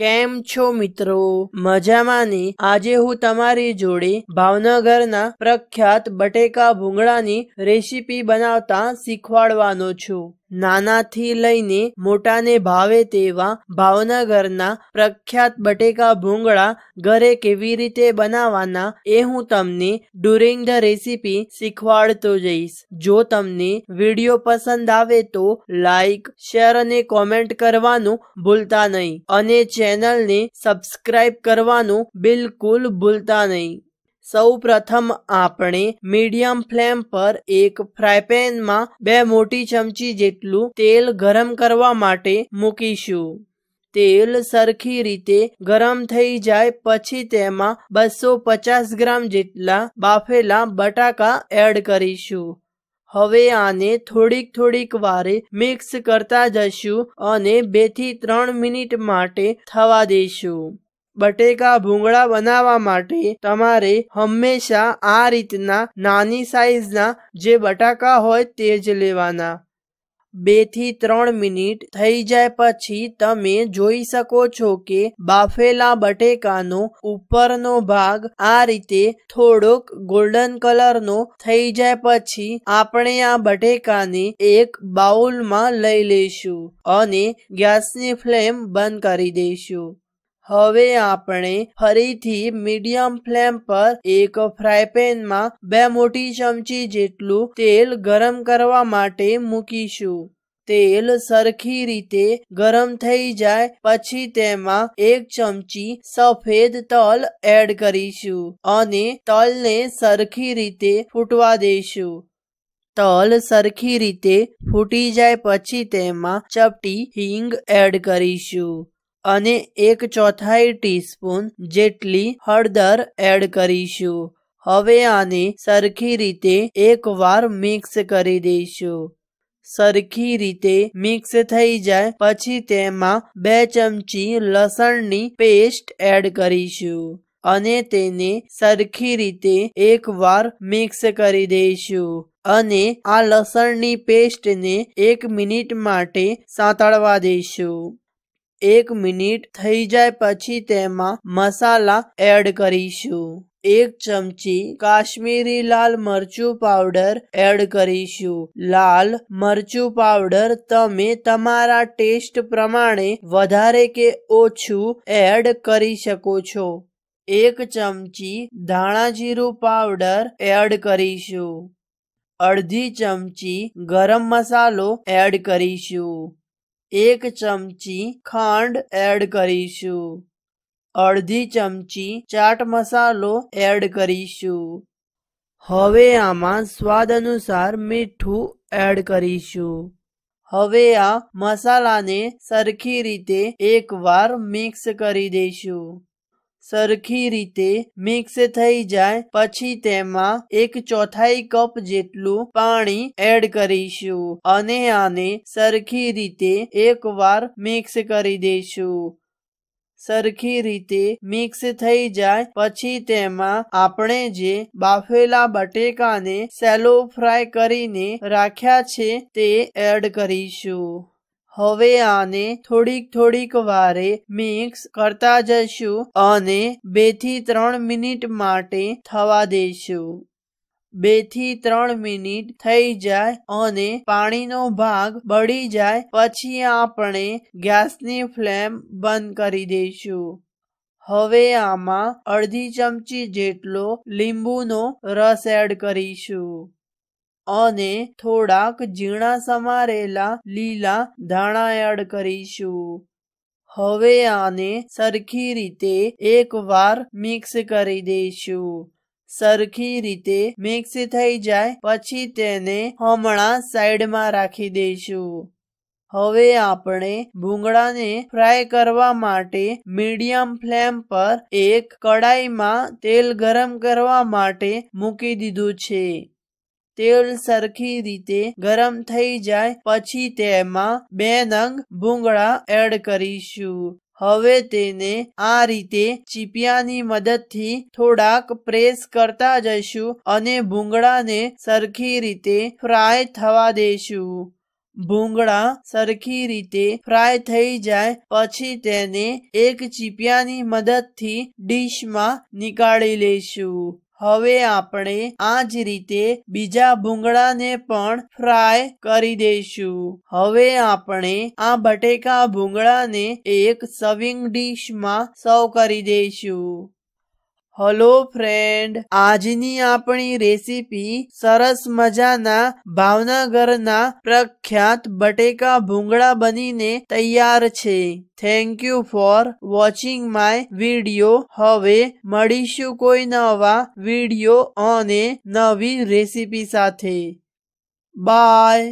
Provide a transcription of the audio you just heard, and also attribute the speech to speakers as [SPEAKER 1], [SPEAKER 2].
[SPEAKER 1] કેમ છો મિત્રો મજામાં ની આજે હું તમારી જોડે ભાવનગરના પ્રખ્યાત બટેકા ભૂંગળાની રેસીપી બનાવતા શીખવાડવાનો છું નાનાથી લઈને મોટાને ભાવે તેવા ભાવનગરના પ્રખ્યાત બટેકા ભૂંગળા ઘરે કેવી રીતે બનાવવાના એ હું તમને ડ્યુરિંગ ધ રેસીપી શીખવાડતો જઈશ જો તમને વિડીયો પસંદ આવે તો લાઈક શેર અને કોમેન્ટ કરવાનું ભૂલતા નહીં અને ચેનલને સબસ્ક્રાઈબ કરવાનું બિલકુલ ભૂલતા નહીં સૌ પ્રથમ આપણે મીડિયમ ફ્લેમ પર એક ફ્રાય પેનમાં બે મોટી ચમચી જેટલું તેલ ગરમ કરવા માટે મૂકીશું તેલ સરખી રીતે ગરમ થઈ જાય પછી તેમાં બસો પચાસ ગ્રામ જેટલા બાફેલા બટાકા એડ કરીશું હવે આને થોડીક થોડીક વારે મિક્સ કરતા જશું અને બેથી ત્રણ મિનિટ માટે થવા દઈશું બટેકા ભૂંગળા બનાવવા માટે તમારે હંમેશા આ રીતના નાની સાઈઝના જે બટાકા હોય તે જ લેવાના બે થી ત્રણ મિનિટ થઈ જાય પછી તમે જોઈ શકો છો કે બાફેલા બટેકાનો ઉપરનો ભાગ આ રીતે થોડોક ગોલ્ડન કલરનો થઈ જાય પછી આપણે આ બટેકાને એક બાઉલમાં લઈ લઈશું અને ગેસની ફ્લેમ બંધ કરી દઈશું હવે આપણે ફરીથી મીડિયમ ફ્લેમ પર એક ફ્રાય પેનમાં બે મોટી ચમચી જેટલું તેલ ગરમ કરવા માટે મૂકીશું તેલ સરખી રીતે ગરમ થઈ જાય પછી તેમાં એક ચમચી સફેદ તલ એડ કરીશું અને તલને સરખી રીતે ફૂટવા દઈશું તલ સરખી રીતે ફૂટી જાય પછી તેમાં ચપટી હિંગ એડ કરીશું અને એક ચોથાઈ ટીસ્પૂન જેટલી હળદર એડ કરીશું હવે આને સરખી રીતે એક વાર મિક્સ કરી દઈશું સરખી રીતે મિક્સ થઈ જાય પછી તેમાં બે ચમચી લસણની પેસ્ટ એડ કરીશું અને તેને સરખી રીતે એક વાર મિક્સ કરી દઈશું અને આ લસણની પેસ્ટને એક મિનિટ માટે સાંતળવા દઈશું એક મિનિટ થઈ જાય પછી તેમાં મસાલા એડ કરીશું એક ચમચી કાશ્મીરી લાલ મરચું પાવડર એડ કરીશું લાલ મરચું પાવડર તમે તમારા ટેસ્ટ પ્રમાણે વધારે કે ઓછું એડ કરી શકો છો એક ચમચી ધાણા જીરું પાવડર એડ કરીશું અડધી ચમચી ગરમ મસાલો એડ કરીશું એક ચમચી ખાંડ એડ કરીશું અડધી ચમચી ચાટ મસાલો એડ કરીશું હવે આમાં સ્વાદ અનુસાર મીઠું એડ કરીશું હવે આ મસાલાને સરખી રીતે એકવાર મિક્સ કરી દઈશું સરખી રીતે મિક્સ થઈ જાય પછી તેમાં એક ચોથાઈ કપ જેટલું પાણી એડ કરીશું અને આને સરખી રીતે એકવાર મિક્સ કરી દઈશું સરખી રીતે મિક્સ થઈ જાય પછી તેમાં આપણે જે બાફેલા બટેકાને સેલો ફ્રાય કરીને રાખ્યા છે તે એડ કરીશું હવે આને થોડીક થોડીક વારે મિક્સ કરતા જશું અને બે થી ત્રણ મિનિટ માટે થવા દેશું બે થી ત્રણ મિનિટ થઈ જાય અને પાણીનો ભાગ બળી જાય પછી આપણે ગેસની ફ્લેમ બંધ કરી દઈશું હવે આમાં અડધી ચમચી જેટલો લીંબુનો રસ એડ કરીશું અને થોડાક ઝીણા સમારેલા લીલા ધાણા એડ કરીશું હવે આને સરખી રીતે એક વાર મિક્સ કરી દઈશું સરખી રીતે મિક્સ થઈ જાય પછી તેને હમણાં સાઈડમાં રાખી દઈશું હવે આપણે ભૂંગળાને ફ્રાય કરવા માટે મીડિયમ ફ્લેમ પર એક કડાઈમાં તેલ ગરમ કરવા માટે મૂકી દીધું છે તેલ સરખી રીતે ગરમ થઈ જાય પછી તેમાં બે નંગ ભૂંગળા એડ કરીશું હવે તેને આ રીતે ચીપિયાની મદદથી થોડાક પ્રેસ કરતા જઈશું અને ભૂંગળાને સરખી રીતે ફ્રાય થવા દેશું ભૂંગળા સરખી રીતે ફ્રાય થઈ જાય પછી તેને એક ચીપિયાની મદદથી ડીશમાં નીકાળી લેશું હવે આપણે આ જ રીતે બીજા ભૂંગળાને પણ ફ્રાય કરી દઈશું હવે આપણે આ બટેકા ભૂંગળાને એક સવિંગ ડીશમાં સર્વ કરી દઈશું હલો ફ્રેન્ડ આજની આપણી રેસીપી સરસ મજાના ભાવનગરના પ્રખ્યાત બટેકા ભૂંગળા બનીને તૈયાર છે thank you for watching my video હવે મળીશું કોઈ નવા વિડીયો અને નવી રેસીપી સાથે બાય